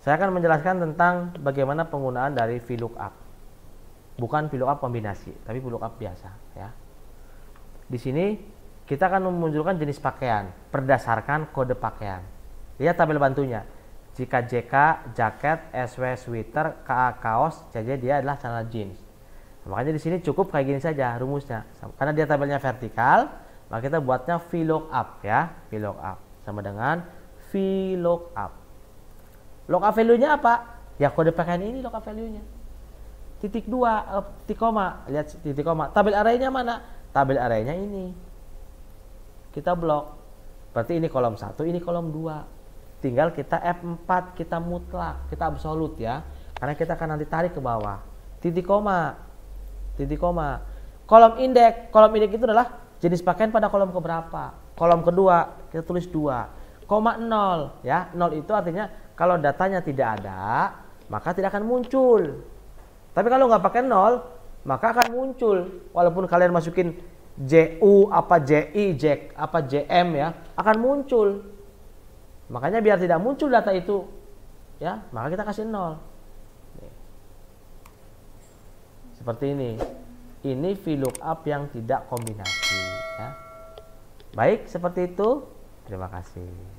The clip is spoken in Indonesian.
Saya akan menjelaskan tentang bagaimana penggunaan dari VLOOKUP. Bukan VLOOKUP kombinasi, tapi VLOOKUP biasa ya. Di sini kita akan memunculkan jenis pakaian berdasarkan kode pakaian. Lihat tabel bantunya. Jika JK, jaket, SW, sweater, KA, kaos, jadi dia adalah celana jeans. makanya di sini cukup kayak gini saja rumusnya. Karena dia tabelnya vertikal, maka kita buatnya VLOOKUP ya. VLOOKUP sama dengan VLOOKUP. Loka value-nya apa? Ya kode pakaian ini loka value-nya. Titik dua, uh, titik koma, lihat titik koma. Tabel nya mana? Tabel array-nya ini. Kita blok. Berarti ini kolom satu, ini kolom dua. Tinggal kita F4, kita mutlak, kita absolut ya. Karena kita akan nanti tarik ke bawah. Titik koma, titik koma. Kolom indeks, kolom indeks itu adalah jenis pakaian pada kolom keberapa. Kolom kedua, kita tulis dua koma nol ya nol itu artinya kalau datanya tidak ada maka tidak akan muncul tapi kalau nggak pakai nol maka akan muncul walaupun kalian masukin JU apa JI Jack apa JM ya akan muncul makanya biar tidak muncul data itu ya maka kita kasih nol seperti ini ini VLOOKUP yang tidak kombinasi ya. baik seperti itu terima kasih